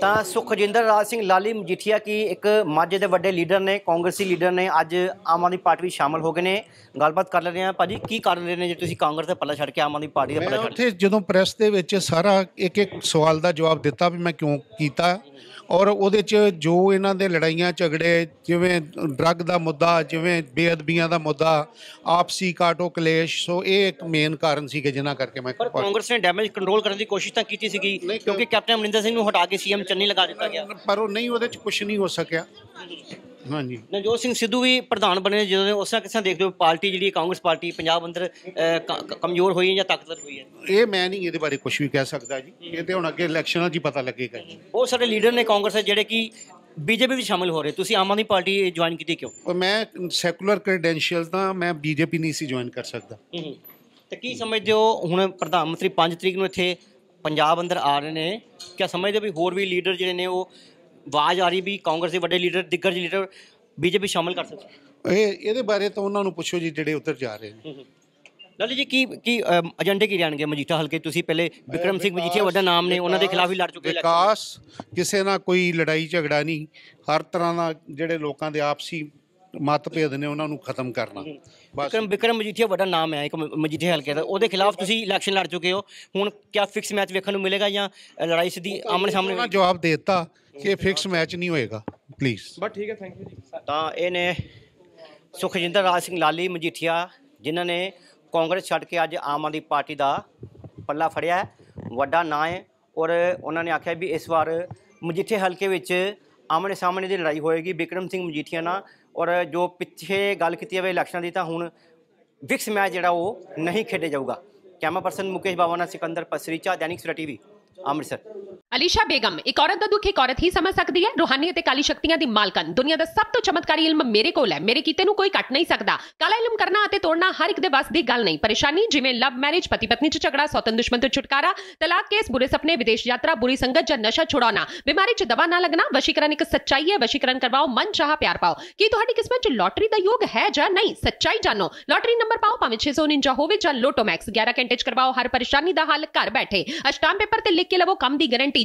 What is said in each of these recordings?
ਤਾਂ ਸੁਖਜਿੰਦਰ ਰਾਜ ਸਿੰਘ ਲਾਲੀ ਮਜੀਠੀਆ ਕੀ ਇੱਕ ਮਾਝੇ ਦੇ ਵੱਡੇ ਲੀਡਰ ਨੇ ਕਾਂਗਰਸੀ ਲੀਡਰ ਨੇ ਅੱਜ ਆਮ ਆਦਮੀ ਪਾਰਟੀ ਵਿੱਚ ਸ਼ਾਮਲ ਹੋ ਗਏ ਨੇ ਗੱਲਬਾਤ ਕਰ ਲੈਂਦੇ ਆ ਭਾਜੀ ਕੀ ਕਾਰਨ ਰਹੇ ਨੇ ਜੇ ਤੁਸੀਂ ਕਾਂਗਰਸ ਦਾ ਪੱਲਾ ਛੱਡ ਕੇ ਆਮ ਆਦਮੀ ਪਾਰਟੀ ਦਾ ਪੱਲਾ ਛੱਡ ਉੱਥੇ ਜਦੋਂ ਪ੍ਰੈਸ ਦੇ ਵਿੱਚ ਸਾਰਾ ਇੱਕ ਇੱਕ ਸਵਾਲ ਦਾ ਜਵਾਬ ਦਿੱਤਾ ਵੀ ਮੈਂ ਕਿਉਂ ਕੀਤਾ ਔਰ ਉਹਦੇ 'ਚ ਜੋ ਇਹਨਾਂ ਦੇ ਲੜਾਈਆਂ ਝਗੜੇ ਜਿਵੇਂ ਡਰੱਗ ਦਾ ਮੁੱਦਾ ਜਿਵੇਂ ਬੇਅਦਬੀਆਂ ਦਾ ਮੁੱਦਾ ਆਪਸੀ ਕਾਟੋ ਕਲੇਸ਼ ਸੋ ਇਹ ਇੱਕ ਮੇਨ ਕਾਰਨ ਸੀ ਕਿ ਜਿਨ੍ਹਾਂ ਕਰਕੇ ਮੈਂ ਪਰ ਕਾਂਗਰਸ ਨੇ ਡੈਮੇਜ ਕੰਟਰੋਲ ਕਰਨ ਦੀ ਕੋਸ਼ਿਸ਼ ਤਾਂ ਕੀਤੀ ਸੀਗੀ ਕਿਉਂਕਿ ਕੈਪਟਨ ਅਮਰਿੰਦਰ ਸਿੰਘ ਨੂੰ ਹਟਾ ਕੇ ਸੀਐਮ ਚੰਨੀ ਲਗਾ ਦਿੱਤਾ ਗਿਆ ਪਰ ਉਹ ਨਹੀਂ ਉਹਦੇ 'ਚ ਕੁਝ ਨਹੀਂ ਹੋ ਸਕਿਆ ਹਾਂਜੀ ਨਵਜੋਤ ਸਿੰਘ ਸਿੱਧੂ ਵੀ ਪ੍ਰਧਾਨ ਬਣੇ ਜਦੋਂ ਉਸ ਤਰ੍ਹਾਂ ਕਿਸੇ ਦੇਖਦੇ ਹੋ ਪਾਰਟੀ ਜਿਹੜੀ ਕਾਂਗਰਸ ਪਾਰਟੀ ਪੰਜਾਬ ਅੰਦਰ ਕਮਜ਼ੋਰ ਹੋਈ ਹੈ ਜਾਂ ਤਾਕਤਵਰ ਹੋਈ ਹੈ ਇਹ ਮੈਂ ਨਹੀਂ ਇਹਦੇ ਬਾਰੇ ਕੁਝ ਵੀ ਕਹਿ ਸਕਦਾ ਜੀ ਇਹ ਤੇ ਹੁਣ ਅੱਗੇ ਇਲੈਕਸ਼ਨਾਂ 'ਚ ਹੀ ਪਤਾ ਲੱਗੇਗਾ ਜੀ ਉਹ ਸਾਡੇ ਲੀਡਰ ਨੇ ਕਾਂਗਰਸ ਜਿਹੜੇ ਕਿ ਬੀਜੇਪੀ ਵੀ ਸ਼ਾਮਿਲ ਹੋ ਰਹੇ ਤੁਸੀਂ ਆਮ ਆਦਮੀ ਪਾਰਟੀ ਜੁਆਇਨ ਕੀਤੀ ਕਿਉਂ ਉਹ ਮੈਂ ਸੈਕੂਲਰ ਕ੍ਰੈਡੈਂਸ਼ੀਅਲ ਤਾਂ ਮੈਂ ਬੀਜੇਪੀ ਨਹੀਂ ਸੀ ਜੁਆਇਨ ਕਰ ਸਕਦਾ ਤੇ ਕੀ ਸਮਝਦੇ ਹੋ ਹੁਣ ਪ੍ਰਧਾਨ ਮੰਤਰੀ 5 ਤਰੀਕ ਨੂੰ ਇੱਥੇ ਪੰਜਾਬ ਅੰਦਰ ਆ ਰਹੇ ਨੇ ਕਿਆ ਸਮਝਦੇ ਹੋ ਵੀ ਹੋਰ ਵੀ ਲੀਡਰ ਜਿਹੜੇ ਨੇ ਉਹ ਆਵਾਜ਼ ਆ ਰਹੀ ਵੀ ਕਾਂਗਰਸ ਦੇ ਵੱਡੇ ਲੀਡਰ ਜੀ ਲੀਡਰ ਬੀਜੇਪੀ ਸ਼ਾਮਲ ਕਰ ਸਕਦੇ ਇਹ ਇਹਦੇ ਬਾਰੇ ਤਾਂ ਉਹਨਾਂ ਨੂੰ ਪੁੱਛੋ ਜੀ ਜਿਹੜੇ ਉੱਧਰ ਜਾ ਰਹੇ ਨੇ ਲਾਲੀ ਜੀ ਕੀ ਕੀ ਏਜੰਡੇ ਕੀ ਰਹਿਣਗੇ ਮਜੀਠਾ ਹਲਕੇ ਤੁਸੀਂ ਪਹਿਲੇ ਵਿਕਰਮ ਸਿੰਘ ਮਜੀਠੀਆ ਵੱਡਾ ਨਾਮ ਨੇ ਉਹਨਾਂ ਦੇ ਖਿਲਾਫ ਹੀ ਲੜ ਚੁੱਕੇ ਵਿਕਾਸ ਕਿਸੇ ਨਾਲ ਕੋਈ ਲੜਾਈ ਝਗੜਾ ਨਹੀਂ ਹਰ ਤਰ੍ਹਾਂ ਦਾ ਜਿਹੜੇ ਲੋਕਾਂ ਦੇ ਆਪਸੀ ਮਤਭੇਦ ਨੇ ਉਹਨਾਂ ਨੂੰ ਖਤਮ ਕਰਨਾ ਵਿਕਰਮ ਵਿਕਰਮ ਮਜੀਠੀਆ ਵੱਡਾ ਨਾਮ ਹੈ ਇੱਕ ਮਜੀਠੀਆ ਹਲਕੇ ਦਾ ਉਹਦੇ ਖਿਲਾਫ ਤੁਸੀਂ ਇਲੈਕਸ਼ਨ ਲੜ ਚੁੱਕੇ ਹੋ ਹੁਣ ਕੀ ਫਿਕਸ ਮੈਚ ਵੇਖਣ ਨੂੰ ਮਿਲੇਗਾ ਜਾਂ ਲੜਾਈ ਸਿੱਧੀ ਆਮਣ ਸਾਹਮਣੇ ਜਵਾਬ ਦੇ ਦਿੱਤਾ ਕਿ ਫਿਕਸ ਮੈਚ ਨਹੀਂ ਹੋਏਗਾ ਪਲੀਜ਼ ਬਸ ਠੀਕ ਹੈ ਥੈਂਕ ਯੂ ਜੀ ਤਾਂ ਇਹ ਨੇ ਸੁਖਜਿੰਦਰ ਰਾਜ ਸਿੰਘ ਲਾਲੀ ਮਜੀਠੀਆ ਜਿਨ੍ਹਾਂ ਨੇ ਕਾਂਗਰਸ ਛੱਡ ਕੇ ਅੱਜ ਆਮ ਆਦਮੀ ਪਾਰਟੀ ਦਾ ਪੱਲਾ ਫੜਿਆ ਵੱਡਾ ਨਾਂ ਹੈ ਔਰ ਉਹਨਾਂ ਨੇ ਆਖਿਆ ਵੀ ਇਸ ਵਾਰ ਮਜੀਠੇ ਹਲਕੇ ਵਿੱਚ ਆਮਣੇ ਸਾਹਮਣੇ ਦੀ ਲੜਾਈ ਹੋਏਗੀ ਵਿਕਰਮ ਸਿੰਘ ਮਜੀਠੀਆ ਨਾਲ ਔਰ ਜੋ ਪਿੱਛੇ ਗੱਲ ਕੀਤੀ ਹੋਵੇ ਇਲੈਕਸ਼ਨ ਦੀ ਤਾਂ ਹੁਣ ਵਿਕਸ ਮੈਚ ਜਿਹੜਾ ਉਹ ਨਹੀਂ ਖੇਡੇ ਜਾਊਗਾ camera person Mukesh Bawana Sikandar Pasricha Dainik Sura TV Amritsar Alisha Begum एक औरत का दुख एक औरत ही समझ सकती है रूहानी ते काली शक्तियां दी मालकन दुनिया का सब तो चमत्कारी इल्म मेरे को है मेरे किते कोई कट नहीं सकता काला इल्म करना आते तोड़ना हर एक बस की गल नहीं परेशानी जिम्मे लव मैरिज पति पत्नी च सौतन दुश्मन तो छुटकारा तलाक केस बुरे सपने विदेश यात्रा बुरी संगत ज नशा छुड़ा बीमारी च दवा न लगना वशीकरण एक सच्चाई है वशीकरण करवाओ मन चाह प्यार पाओ की किस्मत च लॉटरी का योग है ज नहीं सच्चाई जानो लॉटरी नंबर पाओ भावे छे सौ उन्जा होवे ज लोटोमैक्स ग्यारह घंटे करवाओ हर परेशानी का हल घर बैठे अष्टाम पेपर से लिख के लवो कम की guarantee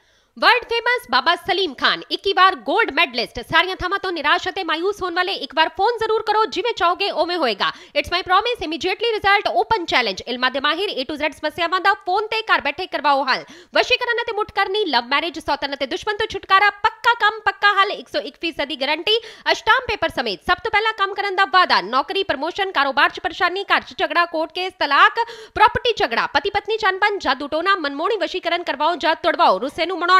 world famous Baba Salim Khan એકી बार गोल्ड मेडलिस्ट सारिया थमा तो निराश थे मायूस होने वाले एक बार फोन जरूर करो जिमें चाहोगे ओमें होएगा it's my promise immediately result open challenge इल माध्यम माहिर ए टू जेड समस्यावां दा फोन ते घर बैठे करवाओ हल वशीकरण ते करनी लव मैरिज सौतन ते दुश्मन तो छुटकारा पक्का काम पक्का हल 101% दी गारंटी अष्टाम पेपर समेत सब तो पहला काम करन दा वादा नौकरी प्रमोशन कारोबार च परेशानी घर च झगड़ा कोर्ट केस तलाक प्रॉपर्टी झगड़ा पति पत्नी चानपन जादू टोना मनमोणी वशीकरण करवाओ जा तोड़वाओ रुसे नु मनो